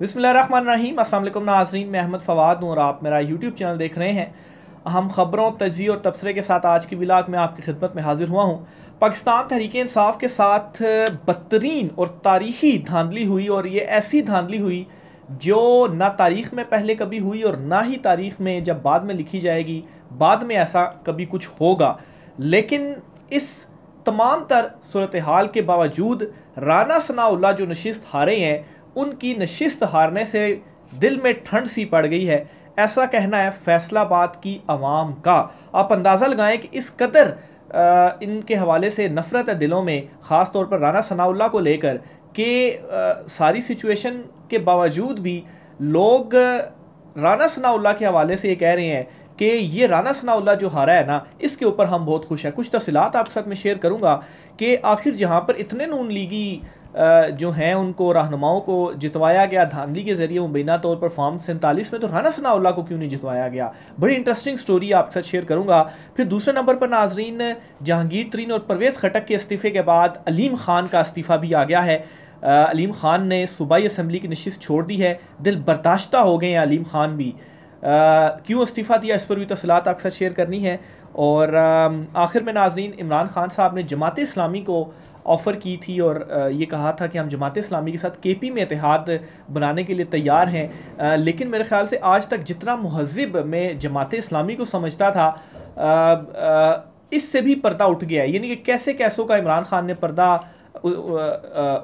बिसमीम असल नाजरीन मैं अहमद फ़वाद हूँ और आप मेरा यूट्यूब चैनल देख रहे हैं अहम ख़बरों तजी और तबसरे के साथ आज की बिलाग में आपकी खिदमत में हाजिर हुआ हूँ पाकिस्तान तहरीक इंसाफ के साथ बदतरीन और तारीखी धांधली हुई और ये ऐसी धांधली हुई जो ना तारीख में पहले कभी हुई और ना ही तारीख में जब बाद में लिखी जाएगी बाद में ऐसा कभी कुछ होगा लेकिन इस तमाम तर सूरत हाल के बावजूद राना सनाउल्ला जो नशस्त हारे हैं उनकी नशिस्त हारने से दिल में ठंड सी पड़ गई है ऐसा कहना है फैसलाबाद की आवाम का आप अंदाज़ा लगाएं कि इस कदर इनके हवाले से नफ़रत है दिलों में ख़ास तौर पर राना सनाउल्ला को लेकर आ, सारी सिचुएशन के बावजूद भी लोग राना सनाउल्ला के हवाले से ये कह रहे हैं कि ये राना सनाउल्ला जो हारा है ना इसके ऊपर हम बहुत खुश हैं कुछ तफसलत आपके साथ मैं शेयर करूँगा कि आखिर जहाँ पर इतने नून लीगी जो हैं उनको रहनुमाओं को जितवाया गया धांधली के जरिए मुबैना तौर पर फॉर्म सैंतालीस में तो राना सनाउल्ला को क्यों नहीं जितवाया गया बड़ी इंटरेस्टिंग स्टोरी आपके साथ शेयर करूंगा फिर दूसरे नंबर पर नाजरीन जहांगीर तरीन और परवेज़ खटक के इस्तीफ़े के बाद अलीम खान का इस्तीफ़ा भी आ गया है अलीम खान ने सूबाई असम्बली की नशिस्त छोड़ दी है दिल बर्दाश्त हो गए हैं अलीम खान भी क्यों इस्तीफ़ा दिया इस पर भी तफसलत आपके साथ शेयर करनी है और आखिर में नाजरीन इमरान खान साहब ने जमात इस्लामी को ऑफ़र की थी और ये कहा था कि हम जमात इस्लामी के साथ के पी में इतिहाद बनाने के लिए तैयार हैं लेकिन मेरे ख्याल से आज तक जितना महजब में जमात इस्लामी को समझता था इससे भी पर्दा उठ गया है यानी कि कैसे कैसों का इमरान खान ने पर्दा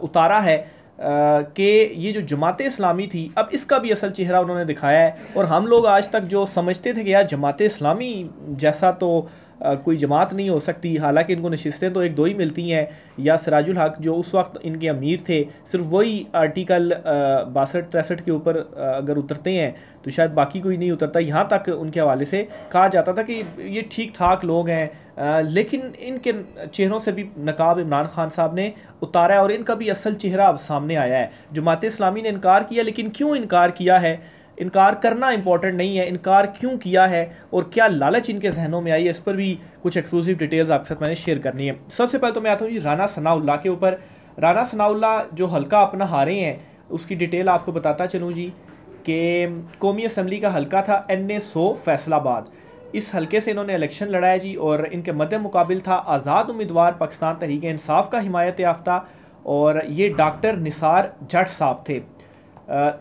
उतारा है कि ये जो जमात इस्लामी थी अब इसका भी असल चेहरा उन्होंने दिखाया है और हम लोग आज तक जो समझते थे कि यार जमात इस्लामी जैसा तो कोई जमात नहीं हो सकती हालांकि इनको नशस्तें तो एक दो ही मिलती हैं या सराजुल हक जो उस वक्त इनके अमीर थे सिर्फ वही आर्टिकल बासठ तिरसठ के ऊपर अगर उतरते हैं तो शायद बाकी कोई नहीं उतरता यहाँ तक उनके हवाले से कहा जाता था कि ये ठीक ठाक लोग हैं लेकिन इनके चेहरों से भी नकाब इमरान खान साहब ने उतारा है और इनका भी असल चेहरा अब सामने आया है जमात इस्लामी ने इनकार किया लेकिन क्यों इनकार किया है इनकार करना इंपॉर्टेंट नहीं है इनकार क्यों किया है और क्या लालच इनके जहनों में आई है इस पर भी कुछ एक्सक्लूसिव डिटेल्स आपके साथ मैंने शेयर करनी है सबसे पहले तो मैं आता हूँ जी राना सनाउल्ला के ऊपर राना सनाउल्ला जो हल्का अपना हारे हैं उसकी डिटेल आपको बताता चलूँ जी कि कौमी असम्बली का हल्का था एन ए सो फैसलाबाद इस हल्के से इन्होंने इलेक्शन लड़ाया जी और इनके मध्य मुकाबिल था आज़ाद उम्मीदवार पाकिस्तान तहरीक इंसाफ का हिमायत याफ्ता और ये डॉक्टर निसार जट साहब थे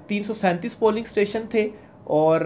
तीन सौ सैंतीस पोलिंग स्टेशन थे और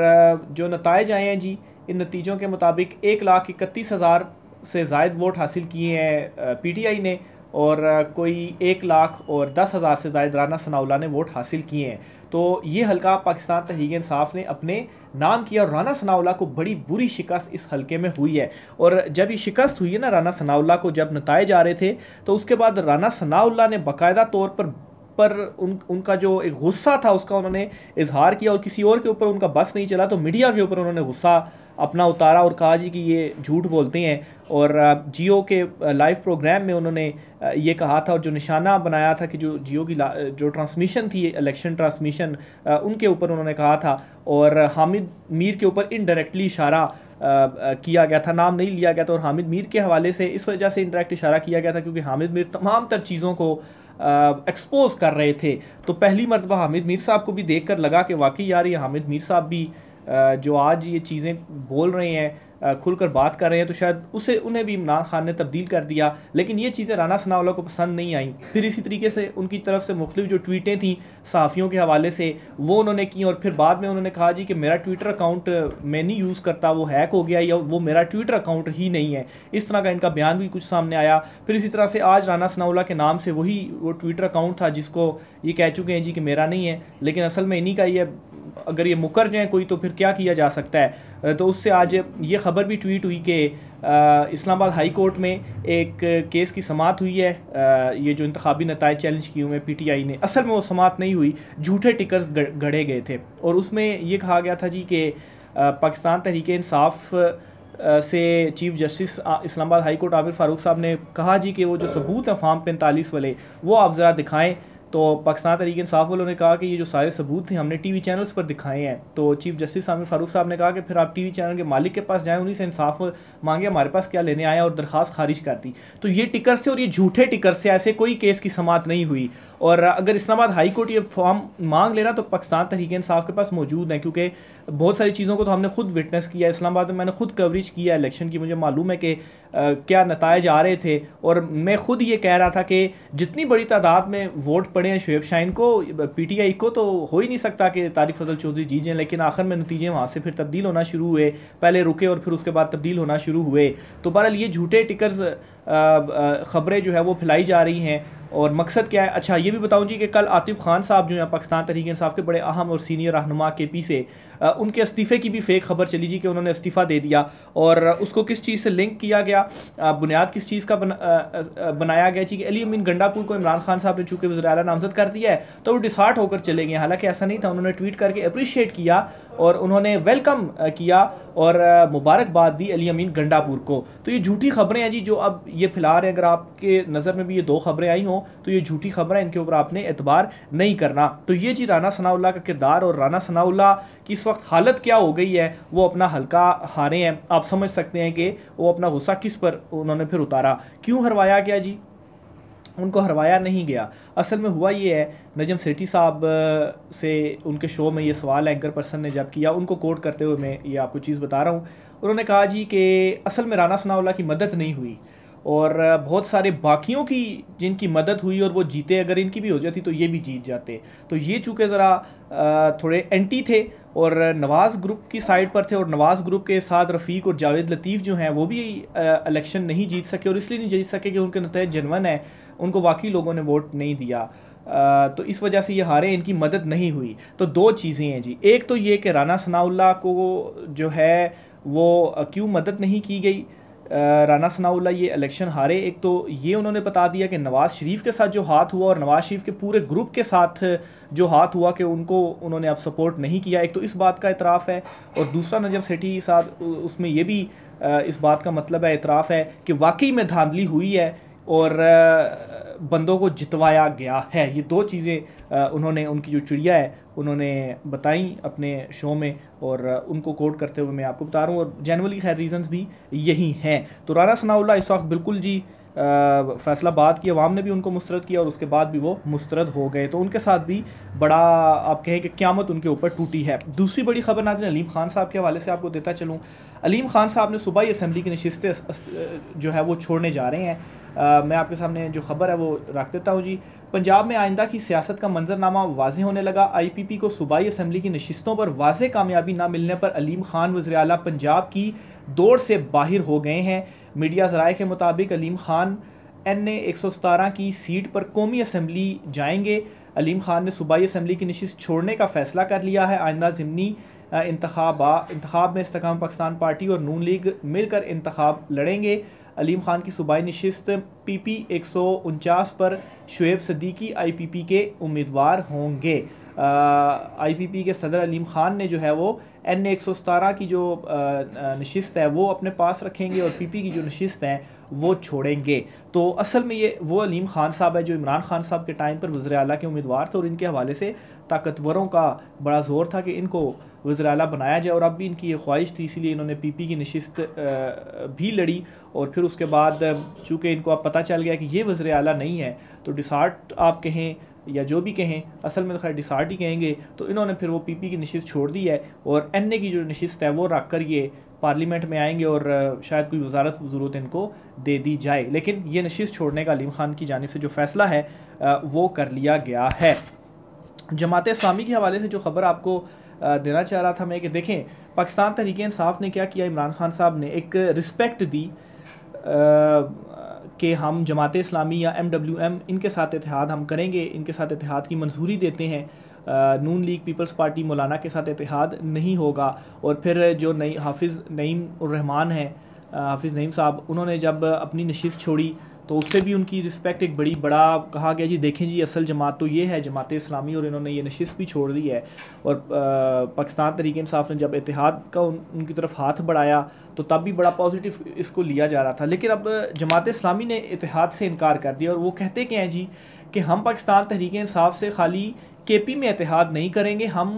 जो नतज आए हैं जी इन नतीजों के मुताबिक एक लाख इकतीस हज़ार से जायद वोट हासिल किए हैं पी टी आई ने और कोई एक लाख और दस हज़ार से जायद राना सनाउल्ला ने वोट हासिल किए हैं तो ये हलका पाकिस्तान तहरीक इंसाफ ने अपने नाम किया और राना सनाउल्ला को बड़ी बुरी शिकस्त इस हलके में हुई है और जब ये शिकस्त हुई है ना राना सनाउल्ला को जब नतज आ रहे थे तो उसके बाद राना सनाउल्ला ने बाकायदा तौर पर पर उन उनका जो एक गुस्सा था उसका उन्होंने इजहार किया और किसी और के ऊपर उनका बस नहीं चला तो मीडिया के ऊपर उन्होंने गुस्सा अपना उतारा और कहा जी कि ये झूठ बोलते हैं और जियो के लाइव प्रोग्राम में उन्होंने ये कहा था और जो निशाना बनाया था कि जो जियो की जो ट्रांसमिशन थी इलेक्शन ट्रांसमिशन उनके ऊपर उन्होंने कहा था और हामिद मीर के ऊपर इनडायरेक्टली इशारा किया गया था नाम नहीं लिया गया था और हामिद मीर के हवाले से इस वजह से इनडायरेक्ट इशारा किया गया था क्योंकि हामिद मीर तमाम तर चीज़ों को एक्सपोज कर रहे थे तो पहली मरतबा हामिद मीर साहब को भी देख कर लगा कि वाकई यार ये हामिद मीर साहब भी जो आज ये चीज़ें बोल रहे हैं खुलकर बात कर रहे हैं तो शायद उसे उन्हें भी इमरान खान ने तब्दील कर दिया लेकिन ये चीज़ें राना सनावला को पसंद नहीं आई फिर इसी तरीके से उनकी तरफ से मुख्तु जो ट्वीटें थी सहाफ़ियों के हवाले से वो उन्होंने की और फिर बाद में उन्होंने कहा जी कि मेरा ट्विटर अकाउंट मैं नहीं यूज़ करता वो हैक हो गया या वो मेरा ट्विटर अकाउंट ही नहीं है इस तरह का इनका बयान भी कुछ सामने आया फिर इसी तरह से आज राना सनावला के नाम से वही वो ट्विटर अकाउंट था जिसको ये कह चुके हैं जी कि मेरा नहीं है लेकिन असल में इन्हीं का ये अगर ये मुकर जाए कोई तो फिर क्या किया जा सकता है तो उससे आज ये ख़बर भी ट्वीट हुई कि इस्लामाबाद हाई कोर्ट में एक केस की समात हुई है ये जो इंतबी नतज चैलेंज किए हुए हैं पी टी आई ने असल में वो समात नहीं हुई झूठे टिकर्स गढ़े गए थे और उसमें ये कहा गया था जी कि पाकिस्तान तहरीक इंसाफ से chief justice Islamabad high court Aamir Farooq साहब ने कहा जी कि वो जो सबूत हैं फार्म पैंतालीस वाले वो आप ज़रा दिखाएं तो पाकिस्तान तरीके इंसाफ वालों ने कहा कि ये जो सारे सबूत थे हमने टीवी चैनल्स पर दिखाए हैं तो चीफ जस्टिस आमिर फारूक साहब ने कहा कि फिर आप टीवी चैनल के मालिक के पास जाएं उन्हीं से इंसाफ मांगे हमारे पास क्या लेने आया और दरखास्त खारिज कर दी तो ये टिकर से और ये झूठे टिकर से ऐसे कोई केस की समात नहीं हुई और अगर इस्लामाबाद हाई कोर्ट ये फॉर्म मांग लेना तो पाकिस्तान तहरीक इंसाफ के पास मौजूद हैं क्योंकि बहुत सारी चीज़ों को तो हमने खुद विटनेस किया इस्लामाबाद में मैंने खुद कवरेज किया इलेक्शन की मुझे मालूम है कि क्या नतज आ रहे थे और मैं खुद ये कह रहा था कि जितनी बड़ी तादाद में वोट पड़े हैं शुएब शाहन को पीटीआई को तो हो ही नहीं सकता कि तारिक फजल चौधरी जीत जाएँ लेकिन आखिर में नतीजे वहाँ से फिर तब्दील होना शुरू हुए पहले रुके और फिर उसके बाद तब्दील होना शुरू हुए तो बहरहाल ये झूठे टिकर्स ख़बरें जो है वो फैलाई जा रही हैं और मकसद क्या है अच्छा ये भी बताऊँ जी कि कल आतिफ़ खान साहब जो हैं पाकिस्तान तहरीक इंसाफ के बड़े अहम और सीनियर रहनुमा के पी से उनके इस्तीफे की भी फेक खबर चली जी कि उन्होंने इस्तीफ़ा दे दिया और उसको किस चीज़ से लिंक किया गया बुनियाद किस चीज़ का बना, बनाया गया जी कि अली अमीन गंडापुर को इमरान खान साहब ने चूँकि वजर नामजद कर दिया है तो वो डिसार्ट होकर चले गए हालांकि ऐसा नहीं था उन्होंने ट्वीट करके अप्रिशिएट किया और उन्होंने वेलकम किया और मुबारकबाद दी अली अमीन गंडापुर को तो ये झूठी खबरें हैं जी जो अब ये फ़िलहाल है हैं अगर आपके नज़र में भी ये दो खबरें आई हों तो ये झूठी खबरें इनके ऊपर आपने एतबार नहीं करना तो ये जी राना सनाउल्ला का किरदार और राना सनाउल्ला की इस वक्त वक्त हालत क्या हो गई है वो अपना हल्का हारे हैं आप समझ सकते हैं कि वो अपना गुस्सा किस पर उन्होंने फिर उतारा क्यों हरवाया गया जी उनको हरवाया नहीं गया असल में हुआ ये है नजम सेठी साहब से उनके शो में ये सवाल एंकर पर्सन ने जब किया उनको कोट करते हुए मैं ये आपको चीज़ बता रहा हूँ उन्होंने कहा जी कि असल में राना सनाउल्ला की मदद नहीं हुई और बहुत सारे बाकियों की जिनकी मदद हुई और वो जीते अगर इनकी भी हो जाती तो ये भी जीत जाते तो ये चूँकि ज़रा थोड़े एंटी थे और नवाज़ ग्रुप की साइड पर थे और नवाज़ ग्रुप के साथ रफ़ीक और जावेद लतीफ़ जो हैं वो भी इलेक्शन नहीं जीत सके और इसलिए नहीं जीत सके कि उनके नतज जनवन है उनको वाकई लोगों ने वोट नहीं दिया आ, तो इस वजह से ये हारे इनकी मदद नहीं हुई तो दो चीज़ें हैं जी एक तो ये कि राना सनाउल्ला को जो है वो क्यों मदद नहीं की गई राना सनाउल्ला ये इलेक्शन हारे एक तो ये उन्होंने बता दिया कि नवाज़ शरीफ के साथ जो हाथ हुआ और नवाज़ शरीफ के पूरे ग्रुप के साथ जो हाथ हुआ कि उनको उन्होंने अब सपोर्ट नहीं किया एक तो इस बात का इतराफ़ है और दूसरा नजब सेठी साथ उसमें यह भी इस बात का मतलब है इतराफ़ है कि वाकई में धांधली हुई है और बंदों को जितवाया गया है ये दो चीज़ें उन्होंने उनकी जो चिड़िया है उन्होंने बताई अपने शो में और उनको कोट करते हुए मैं आपको बता रहा हूँ और जनरली खैर रीजंस भी यही हैं तो राना सनाउल्ला इस वक्त बिल्कुल जी फैसला बात की आवाम ने भी उनको मुस्रद किया और उसके बाद भी वो मुस्रद हो गए तो उनके साथ भी बड़ा आप कहें कि क्यामत उनके ऊपर टूटी है दूसरी बड़ी खबर नाजन अलीम खान साहब के हवाले से आपको देता चलूँ अलीम खान साहब ने सुबह ही असम्बली की नशस्त जो है वो छोड़ने जा रहे हैं मैं आपके सामने जो खबर है वो रख देता हूँ जी पंजाब में आइंदा की सियासत का मंजरनामा वाज होने लगा आई पी पी को सूबाई असम्बली की नशस्तों पर वाज कामयाबी ना मिलने पर अलीम खान वजर अला पंजाब की दौड़ से बाहर हो गए हैं मीडिया जराए के मुताबिक अलीम खान एन ए एक सौ सतारह की सीट पर कौमी असम्बली जाएंगे अलीम खान ने सूबाई असम्बली की नशस्त छोड़ने का फैसला कर लिया है आइंदा ज़मनी इंतबा इंतब में इस्तकाम पाकिस्तान पार्टी और नून लीग मिलकर इंतब लड़ेंगे अलीम खान की सूबाई नशस्त पी पी एक सौ उनचास पर Shoaib Siddiqui I P P के उम्मीदवार होंगे आई पी पी के सदर अलीम ख़ान ने जो है वो एन एक सौ सतारह की जो नशस्त है वो अपने पास रखेंगे और पी पी की जो नशस्त हैं वो छोड़ेंगे तो असल में ये वो अलीम ख़ान साहब है जो इमरान खान साहब के टाइम पर वज़र अला के उम्मीदवार थे और इनके हवाले से ताकतवरों का बड़ा ज़ोर था कि इनको वज़र अला बनाया जाए और अब भी इनकी ये ख्वाहिश थी इसीलिए इन्होंने पी पी की नशस्त भी लड़ी और फिर उसके बाद चूँकि इनको अब पता चल गया कि ये वज़र अला नहीं है तो डिसार्ट आप कहें या जो भी कहें असल में तो खैर डिसार्ट ही कहेंगे तो इन्होंने फिर वो पीपी की नशस्त छोड़ दी है और एन ए की जो नशस्त है वो रख कर ये पार्लियामेंट में आएंगे और शायद कोई वजारत ज़रूरत इनको दे दी जाए लेकिन ये नशस्त छोड़ने का अलीम खान की जानब से जो फ़ैसला है वो कर लिया गया है जमात इस्लामी के हवाले से जो ख़बर आपको देना चाह रहा था मैं कि देखें पाकिस्तान तहरीक इंसाफ ने क्या किया इमरान खान साहब ने एक रिस्पेक्ट दी कि हम जमात इस्लामी या एम डब्ल्यू एम इनके साथ इतिहाद हम करेंगे इनके साथ इतिहाद की मंजूरी देते हैं नून लीग पीपल्स पार्टी मौलाना के साथ इतिहाद नहीं होगा और फिर जो नई हाफिज़ नईम रहमान हैं हाफिज़ नईम साहब उन्होंने जब अपनी नशीस छोड़ी तो उससे भी उनकी रिस्पेक्ट एक बड़ी बड़ा कहा गया जी देखें जी असल जमात तो ये है जमात इस्लामी और इन्होंने ये नशिस भी छोड़ दी है और पाकिस्तान तरीके इंसाफ ने जब इतिहाद का उन, उनकी तरफ हाथ बढ़ाया तो तब भी बड़ा पॉजिटिव इसको लिया जा रहा था लेकिन अब जमात इस्लामी ने इतिहाद से इनकार कर दिया और वो कहते क्या हैं जी कि हम पाकिस्तान तहरीक इंसाफ से खाली के पी में इतिहाद नहीं करेंगे हम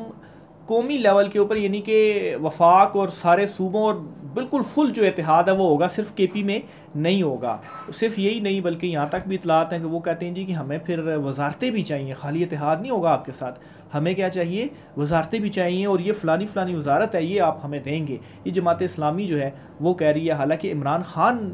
कौमी लेवल के ऊपर यानी कि वफाक और सारे सूबों और बिल्कुल फुल जो इतिहाद है वो होगा सिर्फ के पी में नहीं होगा सिर्फ यही नहीं बल्कि यहाँ तक भी इतलात हैं कि वो कहते हैं जी कि हमें फिर वजारतें भी चाहिए खाली इतिहाद नहीं होगा आपके साथ हमें क्या चाहिए वजारतें भी चाहिए और ये फ़लानी फ़लानी वजारत है ये आप हमें देंगे ये जमात इस्लामी जो है वो कह रही है हालाँकि इमरान खान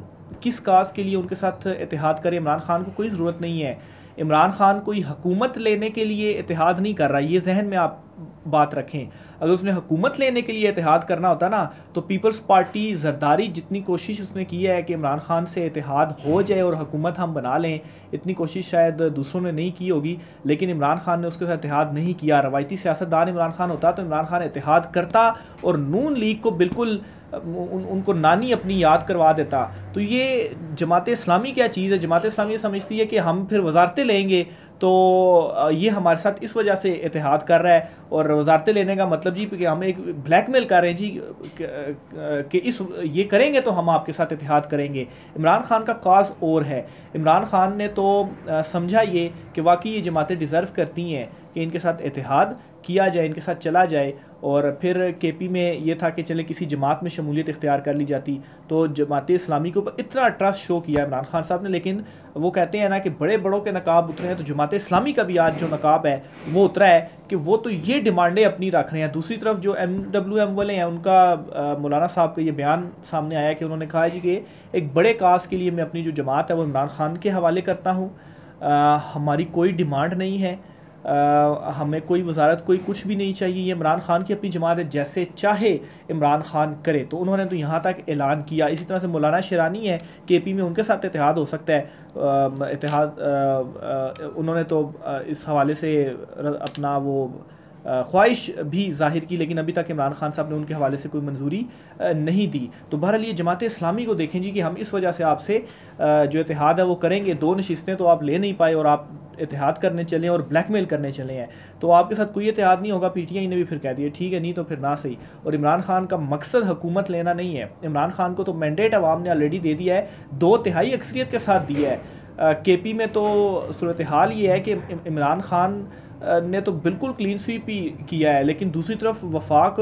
किस काज के लिए उनके साथ इतिहाद करें इमरान खान को कोई ज़रूरत नहीं है इमरान खान कोई हकूमत लेने के लिए इतिहाद नहीं कर रहा ये जहन में आप बात रखें अगर उसने हकूमत लेने के लिए इतिहाद करना होता ना तो पीपल्स पार्टी जरदारी जितनी कोशिश उसने की है कि इमरान खान से इतिहाद हो जाए और हकूमत हम बना लें इतनी कोशिश शायद दूसरों ने नहीं की होगी लेकिन इमरान खान ने उसके साथ इतिहाद नहीं किया रवायती सियासतदान इमरान खान होता तो इमरान खान इतिहाद करता और नून लीग को बिल्कुल उन, उनको नानी अपनी याद करवा देता तो ये जमात इस्लामी क्या चीज़ है जमात इस्लामी समझती है कि हम फिर वजारतें लेंगे तो ये हमारे साथ इस वजह से इतिहाद कर रहा है और वजारतें लेने का मतलब जी कि हम एक ब्लैकमेल कर रहे हैं जी कि इस ये करेंगे तो हम आपके साथ इतिहाद करेंगे इमरान खान का काज और है इमरान खान ने तो समझा ये कि वाकई ये जमातें डिज़र्व करती हैं कि इनके साथ इतिहाद किया जाए इनके साथ चला जाए और फिर के पी में ये था कि चले किसी जमात में शमूलियत इख्तियार कर ली जाती तो जमात इस्लामी के ऊपर इतना ट्रस्ट शो किया इमरान खान साहब ने लेकिन वो कहते हैं ना कि बड़े बड़ों के नकाब उतरे हैं तो जमात इस्लामी का भी आज जो नकाब है वो उतरा है कि वो तो ये डिमांडें अपनी रख रहे हैं दूसरी तरफ जो एम डब्ल्यू एम वाले हैं उनका मौलाना साहब का ये बयान सामने आया कि उन्होंने कहा जी कि एक बड़े काज के लिए मैं अपनी जो जमात है वो इमरान खान के हवाले करता हूँ हमारी कोई डिमांड नहीं है आ, हमें कोई वजारत कोई कुछ भी नहीं चाहिए इमरान खान की अपनी जमात जैसे चाहे इमरान खान करे तो उन्होंने तो यहाँ तक ऐलान किया इसी तरह से मौलाना शरानी है के पी में उनके साथ इतिहाद हो सकता है इतिहाद उन्होंने तो इस हवाले से अपना वो ख्वाहिश भी जाहिर की लेकिन अभी तक इमरान खान साहब ने उनके हवाले से कोई मंजूरी नहीं दी तो बहरहाल ये जमात इस्लामी को देखें जी कि हम इस वजह से आपसे जो इतिहाद है वो करेंगे दो नशस्तें तो आप ले नहीं पाए और आप इतिहाद करने चले और ब्लैकमेल करने चले हैं तो आपके साथ कोई इतिहाद नहीं होगा आई ने भी फिर कह दिया ठीक है नहीं तो फिर ना सही और इमरान खान का मकसद हुकूमत लेना नहीं है इमरान खान को तो मैंडेट आवाम ने ऑलरेडी दे दिया है दो तिहाई अक्सरियत के साथ दिया है के पी में तो सूरत हाल ये है कि इमरान खान ने तो बिल्कुल क्लीन स्वीप ही किया है लेकिन दूसरी तरफ वफाक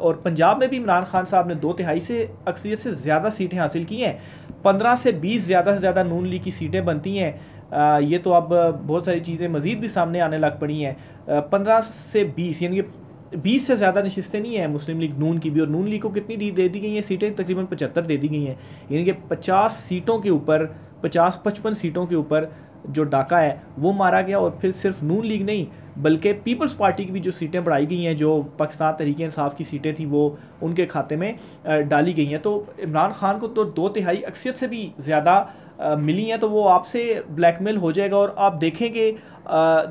और पंजाब में भी इमरान खान साहब ने दो तिहाई से अक्सरियत से ज़्यादा सीटें हासिल की हैं पंद्रह से बीस ज़्यादा से ज़्यादा नून लीग की सीटें बनती हैं ये तो अब बहुत सारी चीज़ें मज़ीद भी सामने आने लग पड़ी हैं पंद्रह से बीस यानी कि बीस से ज़्यादा नशस्तें नहीं हैं मुस्लिम लीग नून की भी और नून लीग को कितनी दी दे दी गई हैं सीटें तकरीबन पचहत्तर दे दी गई हैं यानी कि पचास सीटों के ऊपर पचास पचपन सीटों के ऊपर जो डाका है वो मारा गया और फिर सिर्फ नून लीग नहीं बल्कि पीपल्स पार्टी की भी जो सीटें बढ़ाई गई हैं जो पाकिस्तान तरीके इंसाफ की सीटें थी वो उनके खाते में डाली गई हैं तो इमरान खान को तो दो तिहाई अक्सियत से भी ज़्यादा मिली हैं तो वो आपसे ब्लैकमेल हो जाएगा और आप देखें कि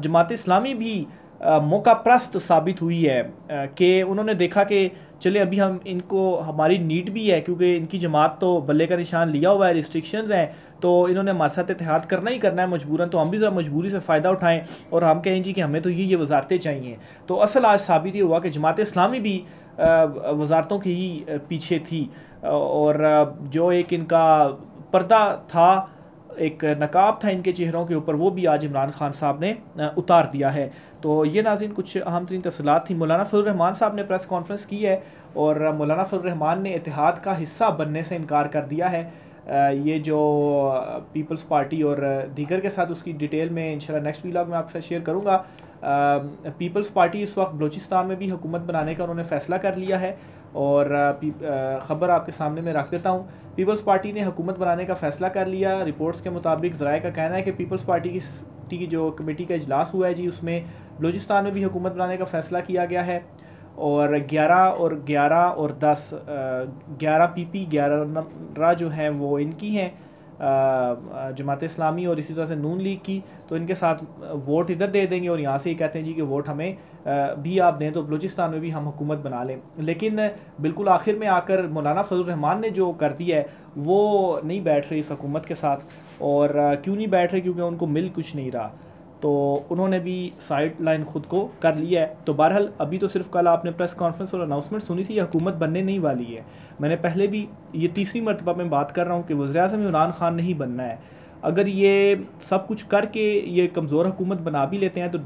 जमात इस्लामी भी मौका प्रस्त साबित हुई है कि उन्होंने देखा कि चले अभी हम इनको हमारी नीड भी है क्योंकि इनकी जमात तो बल्ले का निशान लिया हुआ है रिस्ट्रिक्शन हैं तो इन्होंने हमारे साथ एहतियात करना ही करना है मजबूरन तो हम भी ज़रा मजबूरी से फ़ायदा उठाएँ और हम कहें जी कि हमें तो ये ये वजारतें चाहिए तो असल आज साबित ये हुआ कि जमात इस्लामी भी वजारतों के ही पीछे थी और जो एक इनका पर्दा था एक नकाब था इनके चेहरों के ऊपर वो भी आज इमरान खान साहब ने उतार दिया है तो ये नाजिन कुछ अहम तरीन तफसलत थी मौलाना फ़ुलरहमान साहब ने प्रेस कॉन्फ्रेंस की है और मौलाना फ़ुलरहमान ने इतिहाद का हिस्सा बनने से इनकार कर दिया है ये जो पीपल्स पार्टी और दीगर के साथ उसकी डिटेल में इंशाल्लाह नेक्स्ट वीलाग में आपके साथ शेयर करूँगा पीपल्स पार्टी इस वक्त बलूचिस्तान में भी हुकूमत बनाने का उन्होंने फ़ैसला कर लिया है और ख़बर आपके सामने मैं रख देता हूँ पीपल्स पार्टी ने हुकूमत बनाने का फैसला कर लिया रिपोर्ट्स के मुताबिक जराए का कहना है कि पीपल्स पार्टी की जो कमेटी का इजलास हुआ है जी उसमें बलूचिस्तान में भी हुकूमत बनाने का फैसला किया गया है और 11 और 11 और 10 11 पीपी 11 जो हैं वो इनकी हैं जमात इस्लामी और इसी तरह से नून लीग की तो इनके साथ वोट इधर दे देंगे और यहाँ से ही कहते हैं जी कि वोट हमें भी आप दें तो बलूचिस्तान में भी हम हुकूमत बना लें लेकिन बिल्कुल आखिर में आकर मौलाना फजल रहमान ने जो कर दिया है वो नहीं बैठ रही इस हकूमत के साथ और क्यों नहीं बैठ रही क्योंकि उनको मिल कुछ नहीं रहा तो उन्होंने भी साइड लाइन ख़ुद को कर लिया है तो बहरहाल अभी तो सिर्फ कल आपने प्रेस कॉन्फ्रेंस और अनाउंसमेंट सुनी थी ये हुकूमत बनने नहीं वाली है मैंने पहले भी ये तीसरी मरतबा में बात कर रहा हूँ कि वज़ी अजम इमरान खान नहीं बनना है अगर ये सब कुछ करके ये कमज़ोर हुकूमत बना भी लेते हैं तो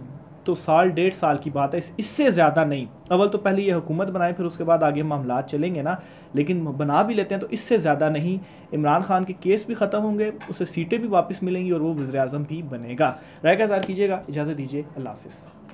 तो साल डेढ़ साल की बात है इससे ज़्यादा नहीं अवल तो पहले ये हुकूमत बनाए फिर उसके बाद आगे मामला चलेंगे ना लेकिन बना भी लेते हैं तो इससे ज़्यादा नहीं इमरान खान के केस भी ख़त्म होंगे उसे सीटें भी वापस मिलेंगी और वो वज़र भी बनेगा राय का ज़ार कीजिएगा इजाज़त दीजिए अल्लाह हाफ